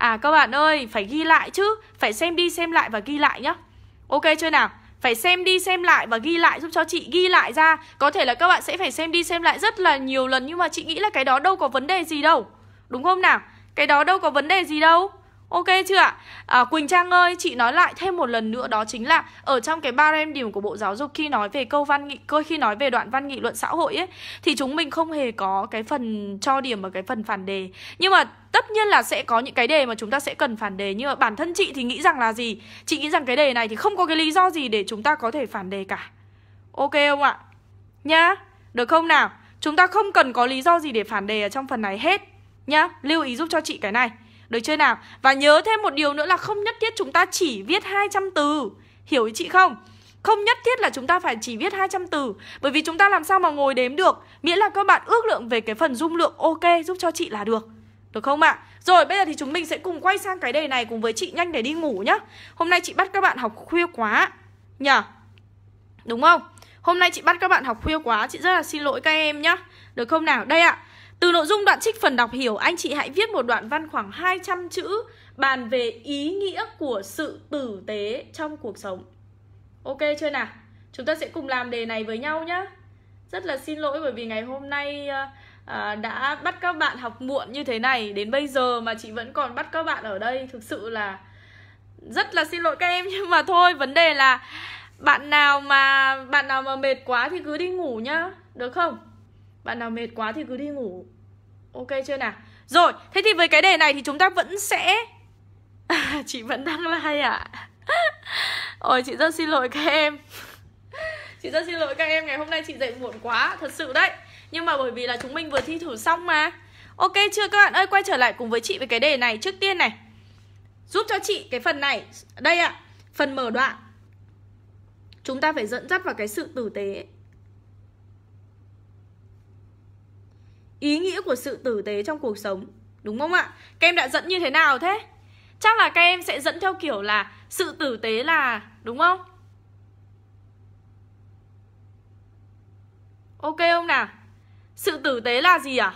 Speaker 1: À các bạn ơi, phải ghi lại chứ Phải xem đi xem lại và ghi lại nhá Ok chưa nào? Phải xem đi xem lại và ghi lại giúp cho chị ghi lại ra Có thể là các bạn sẽ phải xem đi xem lại rất là nhiều lần Nhưng mà chị nghĩ là cái đó đâu có vấn đề gì đâu Đúng không nào? Cái đó đâu có vấn đề gì đâu Ok chưa ạ? À, Quỳnh Trang ơi, chị nói lại thêm một lần nữa đó chính là ở trong cái ba điểm của Bộ Giáo dục khi nói về câu văn nghị cơ khi nói về đoạn văn nghị luận xã hội ấy thì chúng mình không hề có cái phần cho điểm ở cái phần phản đề. Nhưng mà tất nhiên là sẽ có những cái đề mà chúng ta sẽ cần phản đề nhưng mà bản thân chị thì nghĩ rằng là gì? Chị nghĩ rằng cái đề này thì không có cái lý do gì để chúng ta có thể phản đề cả. Ok không ạ? Nhá, được không nào? Chúng ta không cần có lý do gì để phản đề ở trong phần này hết nhá. Lưu ý giúp cho chị cái này. Được chưa nào? Và nhớ thêm một điều nữa là không nhất thiết chúng ta chỉ viết 200 từ Hiểu ý chị không? Không nhất thiết là chúng ta phải chỉ viết 200 từ Bởi vì chúng ta làm sao mà ngồi đếm được Miễn là các bạn ước lượng về cái phần dung lượng ok giúp cho chị là được Được không ạ? À? Rồi bây giờ thì chúng mình sẽ cùng quay sang cái đề này cùng với chị nhanh để đi ngủ nhá Hôm nay chị bắt các bạn học khuya quá Nhờ Đúng không? Hôm nay chị bắt các bạn học khuya quá Chị rất là xin lỗi các em nhá Được không nào? Đây ạ à, từ nội dung đoạn trích phần đọc hiểu, anh chị hãy viết một đoạn văn khoảng 200 chữ bàn về ý nghĩa của sự tử tế trong cuộc sống. Ok chưa nào? Chúng ta sẽ cùng làm đề này với nhau nhé. Rất là xin lỗi bởi vì ngày hôm nay à, đã bắt các bạn học muộn như thế này đến bây giờ mà chị vẫn còn bắt các bạn ở đây thực sự là rất là xin lỗi các em [LAUGHS] nhưng mà thôi vấn đề là bạn nào mà bạn nào mà mệt quá thì cứ đi ngủ nhá được không bạn nào mệt quá thì cứ đi ngủ Ok chưa nào Rồi, thế thì với cái đề này thì chúng ta vẫn sẽ [LAUGHS] à, Chị vẫn đang like ạ à? [LAUGHS] Ôi chị rất xin lỗi các em [LAUGHS] Chị rất xin lỗi các em Ngày hôm nay chị dậy muộn quá Thật sự đấy Nhưng mà bởi vì là chúng mình vừa thi thử xong mà Ok chưa các bạn ơi Quay trở lại cùng với chị với cái đề này Trước tiên này Giúp cho chị cái phần này Đây ạ à, Phần mở đoạn Chúng ta phải dẫn dắt vào cái sự tử tế ấy. ý nghĩa của sự tử tế trong cuộc sống đúng không ạ các em đã dẫn như thế nào thế chắc là các em sẽ dẫn theo kiểu là sự tử tế là đúng không ok không nào sự tử tế là gì à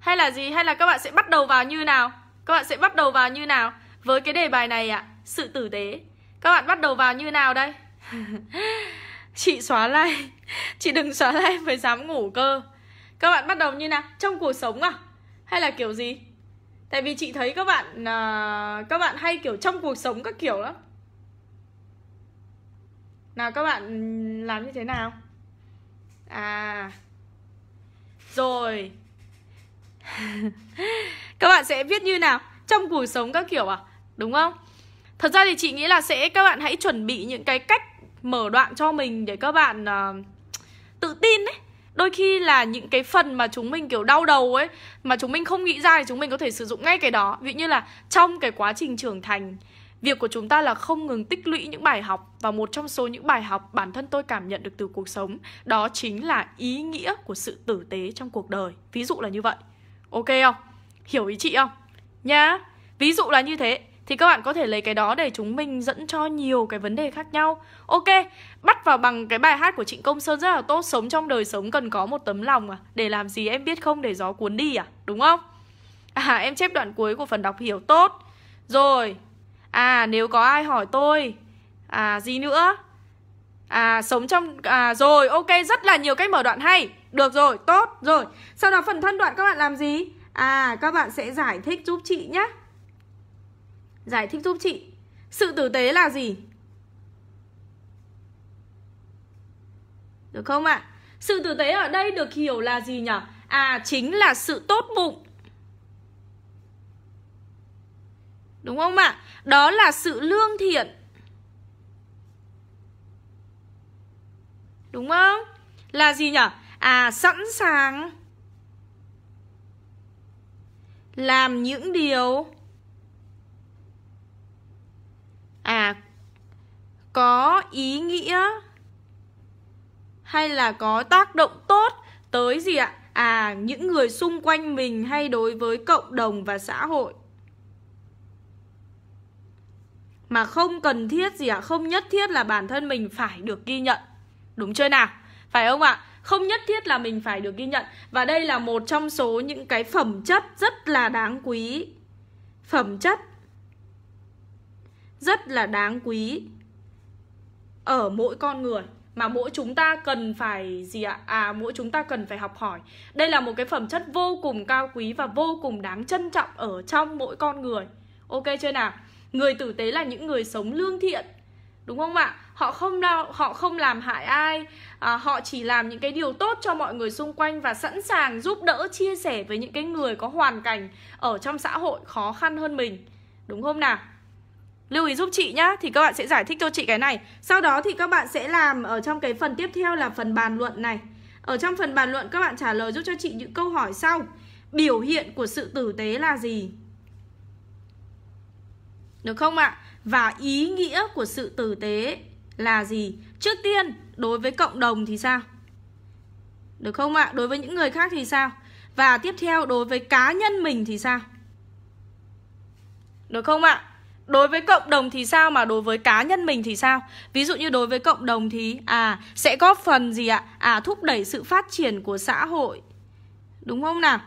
Speaker 1: hay là gì hay là các bạn sẽ bắt đầu vào như nào các bạn sẽ bắt đầu vào như nào với cái đề bài này ạ à? sự tử tế các bạn bắt đầu vào như nào đây [LAUGHS] chị xóa like [LAUGHS] chị đừng xóa like mới dám ngủ cơ các bạn bắt đầu như nào? Trong cuộc sống à? Hay là kiểu gì? Tại vì chị thấy các bạn à, các bạn hay kiểu trong cuộc sống các kiểu lắm. Nào các bạn làm như thế nào? À. Rồi. [LAUGHS] các bạn sẽ viết như nào? Trong cuộc sống các kiểu à? Đúng không? Thật ra thì chị nghĩ là sẽ các bạn hãy chuẩn bị những cái cách mở đoạn cho mình để các bạn uh, tự tin đấy đôi khi là những cái phần mà chúng mình kiểu đau đầu ấy mà chúng mình không nghĩ ra thì chúng mình có thể sử dụng ngay cái đó ví dụ như là trong cái quá trình trưởng thành việc của chúng ta là không ngừng tích lũy những bài học và một trong số những bài học bản thân tôi cảm nhận được từ cuộc sống đó chính là ý nghĩa của sự tử tế trong cuộc đời ví dụ là như vậy ok không hiểu ý chị không nhá ví dụ là như thế thì các bạn có thể lấy cái đó để chúng mình dẫn cho nhiều cái vấn đề khác nhau ok bắt vào bằng cái bài hát của trịnh công sơn rất là tốt sống trong đời sống cần có một tấm lòng à để làm gì em biết không để gió cuốn đi à đúng không à em chép đoạn cuối của phần đọc hiểu tốt rồi à nếu có ai hỏi tôi à gì nữa à sống trong à rồi ok rất là nhiều cách mở đoạn hay được rồi tốt rồi sau đó phần thân đoạn các bạn làm gì à các bạn sẽ giải thích giúp chị nhé Giải thích giúp chị Sự tử tế là gì? Được không ạ? À? Sự tử tế ở đây được hiểu là gì nhỉ? À chính là sự tốt bụng Đúng không ạ? À? Đó là sự lương thiện Đúng không? Là gì nhỉ? À sẵn sàng Làm những điều à có ý nghĩa hay là có tác động tốt tới gì ạ? À những người xung quanh mình hay đối với cộng đồng và xã hội. Mà không cần thiết gì ạ? À? Không nhất thiết là bản thân mình phải được ghi nhận. Đúng chưa nào? Phải không ạ? Không nhất thiết là mình phải được ghi nhận Và đây là một trong số những cái phẩm chất rất là đáng quý Phẩm chất rất là đáng quý ở mỗi con người mà mỗi chúng ta cần phải gì ạ? À mỗi chúng ta cần phải học hỏi. Đây là một cái phẩm chất vô cùng cao quý và vô cùng đáng trân trọng ở trong mỗi con người. Ok chưa nào? Người tử tế là những người sống lương thiện. Đúng không ạ? Họ không đau, họ không làm hại ai, à, họ chỉ làm những cái điều tốt cho mọi người xung quanh và sẵn sàng giúp đỡ chia sẻ với những cái người có hoàn cảnh ở trong xã hội khó khăn hơn mình. Đúng không nào? Lưu ý giúp chị nhá Thì các bạn sẽ giải thích cho chị cái này Sau đó thì các bạn sẽ làm ở trong cái phần tiếp theo là phần bàn luận này Ở trong phần bàn luận các bạn trả lời giúp cho chị những câu hỏi sau Biểu hiện của sự tử tế là gì? Được không ạ? Và ý nghĩa của sự tử tế là gì? Trước tiên, đối với cộng đồng thì sao? Được không ạ? Đối với những người khác thì sao? Và tiếp theo, đối với cá nhân mình thì sao? Được không ạ? đối với cộng đồng thì sao mà đối với cá nhân mình thì sao ví dụ như đối với cộng đồng thì à sẽ góp phần gì ạ à thúc đẩy sự phát triển của xã hội đúng không nào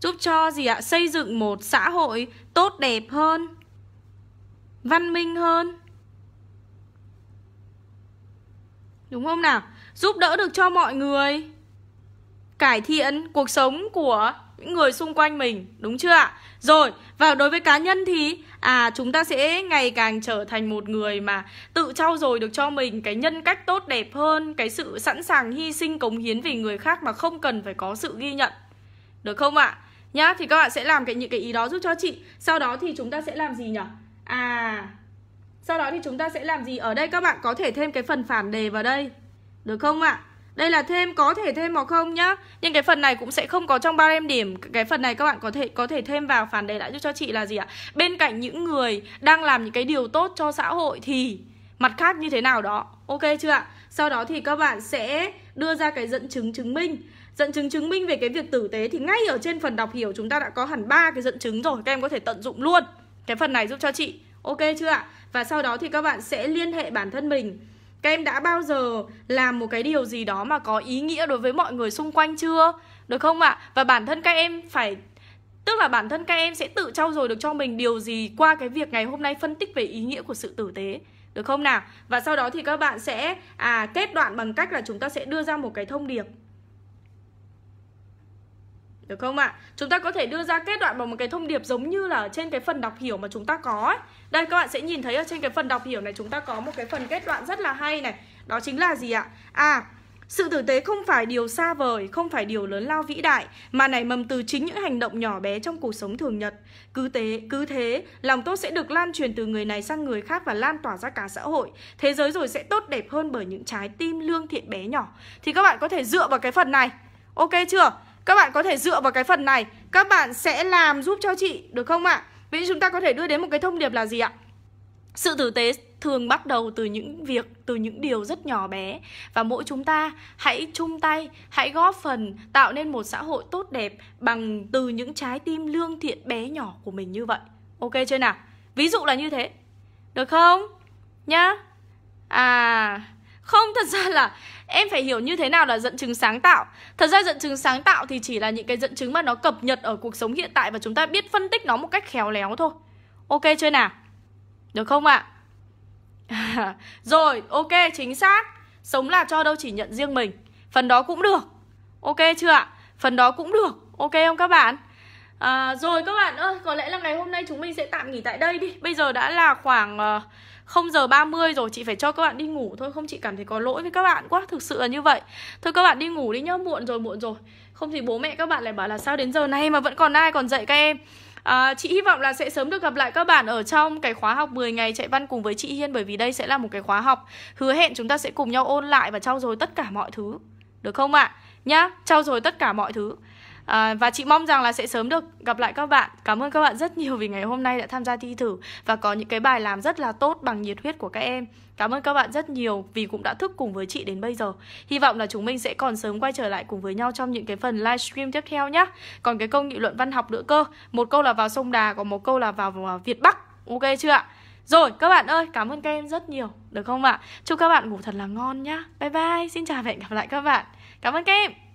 Speaker 1: giúp cho gì ạ xây dựng một xã hội tốt đẹp hơn văn minh hơn đúng không nào giúp đỡ được cho mọi người cải thiện cuộc sống của những người xung quanh mình đúng chưa ạ rồi và đối với cá nhân thì à chúng ta sẽ ngày càng trở thành một người mà tự trau dồi được cho mình cái nhân cách tốt đẹp hơn cái sự sẵn sàng hy sinh cống hiến vì người khác mà không cần phải có sự ghi nhận được không ạ nhá thì các bạn sẽ làm cái những cái ý đó giúp cho chị sau đó thì chúng ta sẽ làm gì nhỉ à sau đó thì chúng ta sẽ làm gì ở đây các bạn có thể thêm cái phần phản đề vào đây được không ạ à? Đây là thêm có thể thêm hoặc không nhá. Nhưng cái phần này cũng sẽ không có trong ba em điểm. Cái phần này các bạn có thể có thể thêm vào phản đề lại giúp cho chị là gì ạ? Bên cạnh những người đang làm những cái điều tốt cho xã hội thì mặt khác như thế nào đó. Ok chưa ạ? Sau đó thì các bạn sẽ đưa ra cái dẫn chứng chứng minh. Dẫn chứng chứng minh về cái việc tử tế thì ngay ở trên phần đọc hiểu chúng ta đã có hẳn ba cái dẫn chứng rồi. Các em có thể tận dụng luôn. Cái phần này giúp cho chị. Ok chưa ạ? Và sau đó thì các bạn sẽ liên hệ bản thân mình các em đã bao giờ làm một cái điều gì đó mà có ý nghĩa đối với mọi người xung quanh chưa được không ạ à? và bản thân các em phải tức là bản thân các em sẽ tự trau dồi được cho mình điều gì qua cái việc ngày hôm nay phân tích về ý nghĩa của sự tử tế được không nào và sau đó thì các bạn sẽ à kết đoạn bằng cách là chúng ta sẽ đưa ra một cái thông điệp được không ạ? Chúng ta có thể đưa ra kết đoạn bằng một cái thông điệp giống như là trên cái phần đọc hiểu mà chúng ta có ấy. Đây các bạn sẽ nhìn thấy ở trên cái phần đọc hiểu này chúng ta có một cái phần kết đoạn rất là hay này. Đó chính là gì ạ? À, sự tử tế không phải điều xa vời, không phải điều lớn lao vĩ đại, mà nảy mầm từ chính những hành động nhỏ bé trong cuộc sống thường nhật. Cứ thế, cứ thế, lòng tốt sẽ được lan truyền từ người này sang người khác và lan tỏa ra cả xã hội. Thế giới rồi sẽ tốt đẹp hơn bởi những trái tim lương thiện bé nhỏ. Thì các bạn có thể dựa vào cái phần này. Ok chưa? Các bạn có thể dựa vào cái phần này Các bạn sẽ làm giúp cho chị Được không ạ? vậy chúng ta có thể đưa đến một cái thông điệp là gì ạ? Sự tử tế thường bắt đầu từ những việc, từ những điều rất nhỏ bé Và mỗi chúng ta hãy chung tay, hãy góp phần tạo nên một xã hội tốt đẹp Bằng từ những trái tim lương thiện bé nhỏ của mình như vậy Ok chưa nào? Ví dụ là như thế Được không? Nhá À không, thật ra là em phải hiểu như thế nào là dẫn chứng sáng tạo Thật ra dẫn chứng sáng tạo thì chỉ là những cái dẫn chứng mà nó cập nhật ở cuộc sống hiện tại Và chúng ta biết phân tích nó một cách khéo léo thôi Ok chưa nào? Được không ạ? À? [LAUGHS] Rồi, ok, chính xác Sống là cho đâu chỉ nhận riêng mình Phần đó cũng được Ok chưa ạ? Phần đó cũng được Ok không các bạn? À, rồi các bạn ơi, có lẽ là ngày hôm nay chúng mình sẽ tạm nghỉ tại đây đi Bây giờ đã là khoảng... Uh, 0 giờ 30 rồi chị phải cho các bạn đi ngủ thôi Không chị cảm thấy có lỗi với các bạn quá Thực sự là như vậy Thôi các bạn đi ngủ đi nhá, muộn rồi muộn rồi Không thì bố mẹ các bạn lại bảo là sao đến giờ này mà vẫn còn ai còn dậy các em À, chị hy vọng là sẽ sớm được gặp lại các bạn ở trong cái khóa học 10 ngày chạy văn cùng với chị Hiên bởi vì đây sẽ là một cái khóa học hứa hẹn chúng ta sẽ cùng nhau ôn lại và trau dồi tất cả mọi thứ. Được không ạ? À? Nhá, trau dồi tất cả mọi thứ à, Và chị mong rằng là sẽ sớm được gặp lại các bạn Cảm ơn các bạn rất nhiều vì ngày hôm nay đã tham gia thi thử Và có những cái bài làm rất là tốt bằng nhiệt huyết của các em Cảm ơn các bạn rất nhiều vì cũng đã thức cùng với chị đến bây giờ Hy vọng là chúng mình sẽ còn sớm quay trở lại cùng với nhau trong những cái phần livestream tiếp theo nhé Còn cái câu nghị luận văn học nữa cơ Một câu là vào sông Đà, còn một câu là vào Việt Bắc Ok chưa ạ? Rồi các bạn ơi, cảm ơn các em rất nhiều Được không ạ? Chúc các bạn ngủ thật là ngon nhá Bye bye, xin chào và hẹn gặp lại các bạn Cảm ơn các em